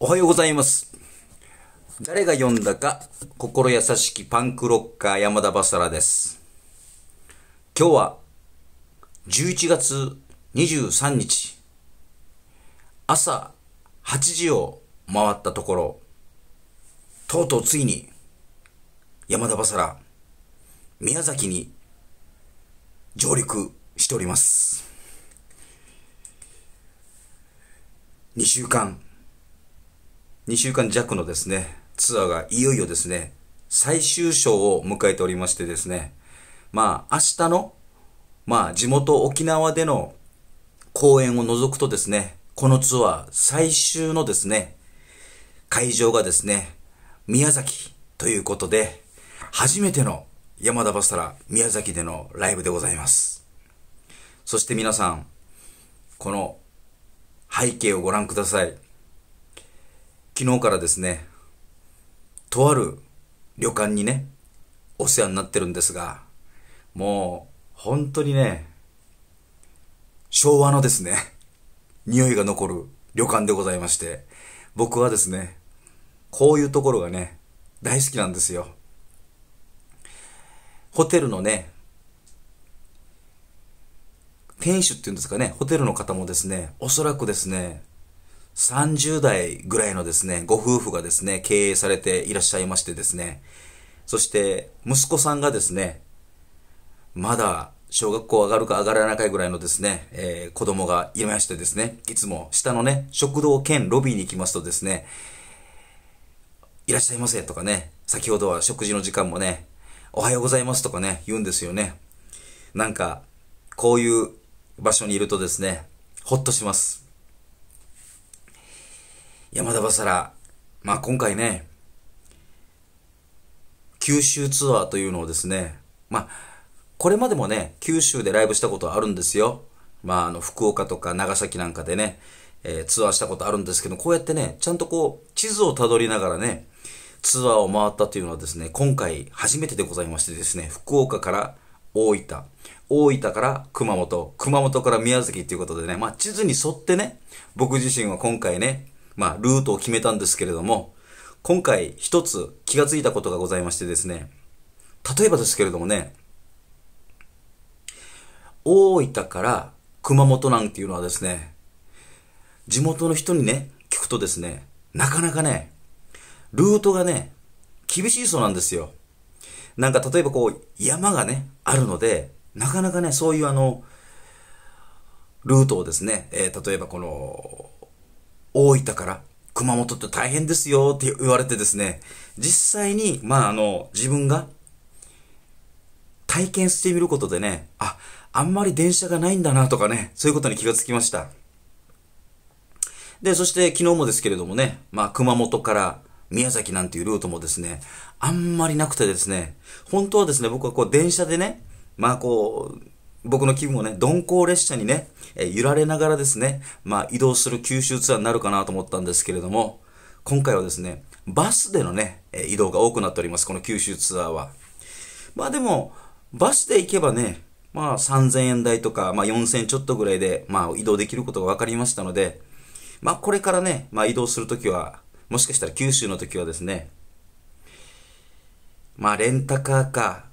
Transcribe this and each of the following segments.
おはようございます。誰が読んだか、心優しきパンクロッカー山田バサラです。今日は、11月23日、朝8時を回ったところ、とうとうついに、山田バサラ、宮崎に上陸しております。2週間、2週間弱のですね、ツアーがいよいよですね、最終章を迎えておりましてですね、まあ、明日の、まあ、地元沖縄での公演を除くとですね、このツアー最終のですね、会場がですね、宮崎ということで、初めての山田バスタラ宮崎でのライブでございます。そして皆さん、この背景をご覧ください。昨日からですね、とある旅館にね、お世話になってるんですが、もう、本当にね、昭和のですね、匂いが残る旅館でございまして、僕はですね、こういうところがね、大好きなんですよ。ホテルのね、店主っていうんですかね、ホテルの方もですね、おそらくですね、30代ぐらいのですね、ご夫婦がですね、経営されていらっしゃいましてですね、そして息子さんがですね、まだ小学校上がるか上がらないかぐらいのですね、えー、子供がいましてですね、いつも下のね、食堂兼ロビーに行きますとですね、いらっしゃいませとかね、先ほどは食事の時間もね、おはようございますとかね、言うんですよね。なんか、こういう場所にいるとですね、ほっとします。山田バサラ、まあ、今回ね、九州ツアーというのをですね、まあ、これまでもね、九州でライブしたことあるんですよ。まあ、あの、福岡とか長崎なんかでね、えー、ツアーしたことあるんですけど、こうやってね、ちゃんとこう、地図をたどりながらね、ツアーを回ったというのはですね、今回初めてでございましてですね、福岡から大分、大分から熊本、熊本から宮崎ということでね、まあ地図に沿ってね、僕自身は今回ね、まあ、ルートを決めたんですけれども、今回一つ気がついたことがございましてですね、例えばですけれどもね、大分から熊本なんていうのはですね、地元の人にね、聞くとですね、なかなかね、ルートがね、厳しいそうなんですよ。なんか例えばこう、山がね、あるので、なかなかね、そういうあの、ルートをですね、えー、例えばこの、大分から熊本って大変ですよって言われてですね、実際に、まああの、自分が体験してみることでね、あ、あんまり電車がないんだなとかね、そういうことに気がつきました。で、そして昨日もですけれどもね、まあ熊本から宮崎なんていうルートもですね、あんまりなくてですね、本当はですね、僕はこう電車でね、まあこう、僕の気分もね、鈍行列車にね、え揺られながらですね、まあ移動する九州ツアーになるかなと思ったんですけれども、今回はですね、バスでのね、え移動が多くなっております、この九州ツアーは。まあでも、バスで行けばね、まあ3000円台とか、まあ4000ちょっとぐらいで、まあ移動できることが分かりましたので、まあこれからね、まあ移動するときは、もしかしたら九州のときはですね、まあレンタカーか、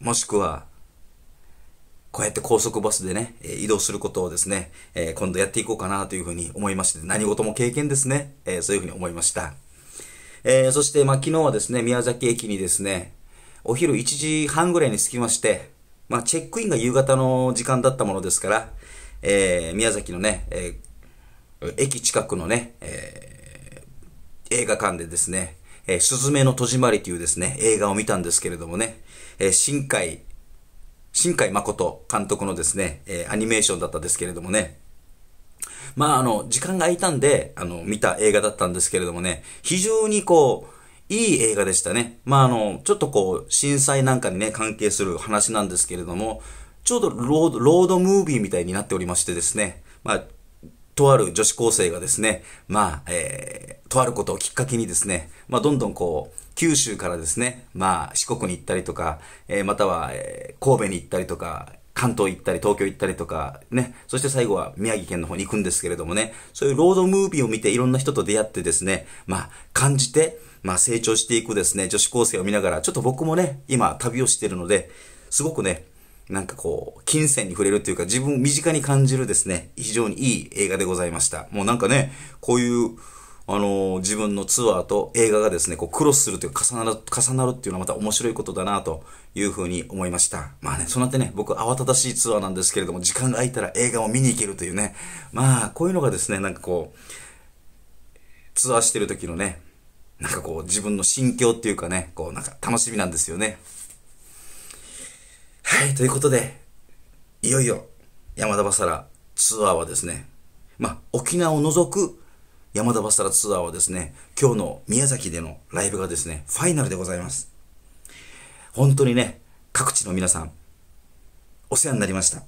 もしくはこうやって高速バスでね、え移動することをですね、え今度やっていこうかなというふうに思いまして、何事も経験ですね、えそういうふうに思いました。えそして、まあ、昨日はですね、宮崎駅にですね、お昼1時半ぐらいに着きまして、まあ、チェックインが夕方の時間だったものですから、えー、宮崎のね、えー、駅近くのね、えー、映画館でですね、えー、すずめの戸締まりというですね、映画を見たんですけれどもね、えー、新海新海誠監督のですね、えー、アニメーションだったですけれどもね、まあ、あの、時間が空いたんで、あの、見た映画だったんですけれどもね、非常にこう、いい映画でしたね。まあ、あの、ちょっとこう、震災なんかにね、関係する話なんですけれども、ちょうどロード、ロードムービーみたいになっておりましてですね、まあ、とある女子高生がですね、まあ、えー、とあることをきっかけにですね、まあ、どんどんこう、九州からですね、まあ、四国に行ったりとか、えー、または、えー、神戸に行ったりとか、関東行ったり、東京行ったりとか、ね。そして最後は宮城県の方に行くんですけれどもね。そういうロードムービーを見ていろんな人と出会ってですね、まあ、感じて、まあ、成長していくですね、女子高生を見ながら、ちょっと僕もね、今旅をしてるので、すごくね、なんかこう、金銭に触れるというか自分を身近に感じるですね、非常にいい映画でございました。もうなんかね、こういうあの、自分のツアーと映画がですね、こうクロスするというか重なる、重なるっていうのはまた面白いことだなというふうに思いました。まあね、そうなってね、僕慌ただしいツアーなんですけれども、時間が空いたら映画を見に行けるというね、まあ、こういうのがですね、なんかこう、ツアーしてる時のね、なんかこう自分の心境っていうかね、こうなんか楽しみなんですよね。はい、ということで、いよいよ山田バサラツアーはですね、まあ、沖縄を除く山田バスタラツアーはですね、今日の宮崎でのライブがですね、ファイナルでございます。本当にね、各地の皆さん、お世話になりました。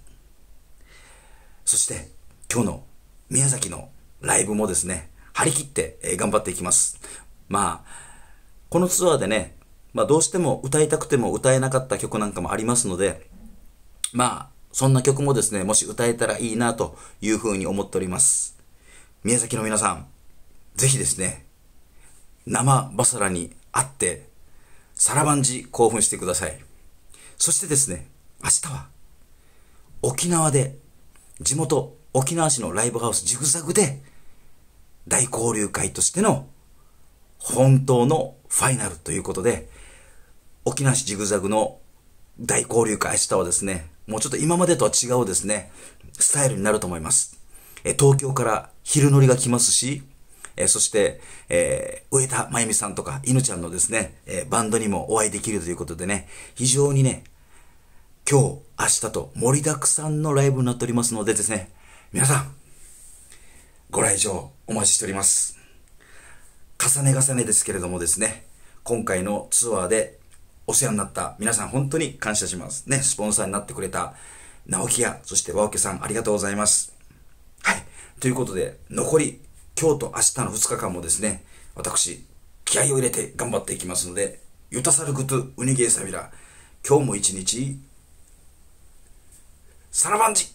そして、今日の宮崎のライブもですね、張り切って頑張っていきます。まあ、このツアーでね、まあどうしても歌いたくても歌えなかった曲なんかもありますので、まあ、そんな曲もですね、もし歌えたらいいなというふうに思っております。宮崎の皆さん、ぜひですね、生バサラに会って、サラバンジ興奮してください。そしてですね、明日は、沖縄で、地元沖縄市のライブハウスジグザグで、大交流会としての本当のファイナルということで、沖縄市ジグザグの大交流会明日はですね、もうちょっと今までとは違うですね、スタイルになると思います。え東京から昼乗りが来ますし、えー、そして、えー、上田真由美さんとか、犬ちゃんのですね、えー、バンドにもお会いできるということでね、非常にね、今日、明日と盛りだくさんのライブになっておりますのでですね、皆さん、ご来場お待ちしております。重ね重ねですけれどもですね、今回のツアーでお世話になった皆さん本当に感謝します。ね、スポンサーになってくれた直木屋、そして和桶さんありがとうございます。はい。ということで、残り今日と明日の2日間もですね、私、気合を入れて頑張っていきますので、ユタサルグトゥウニゲーサビラ、今日も一日、サラバンジ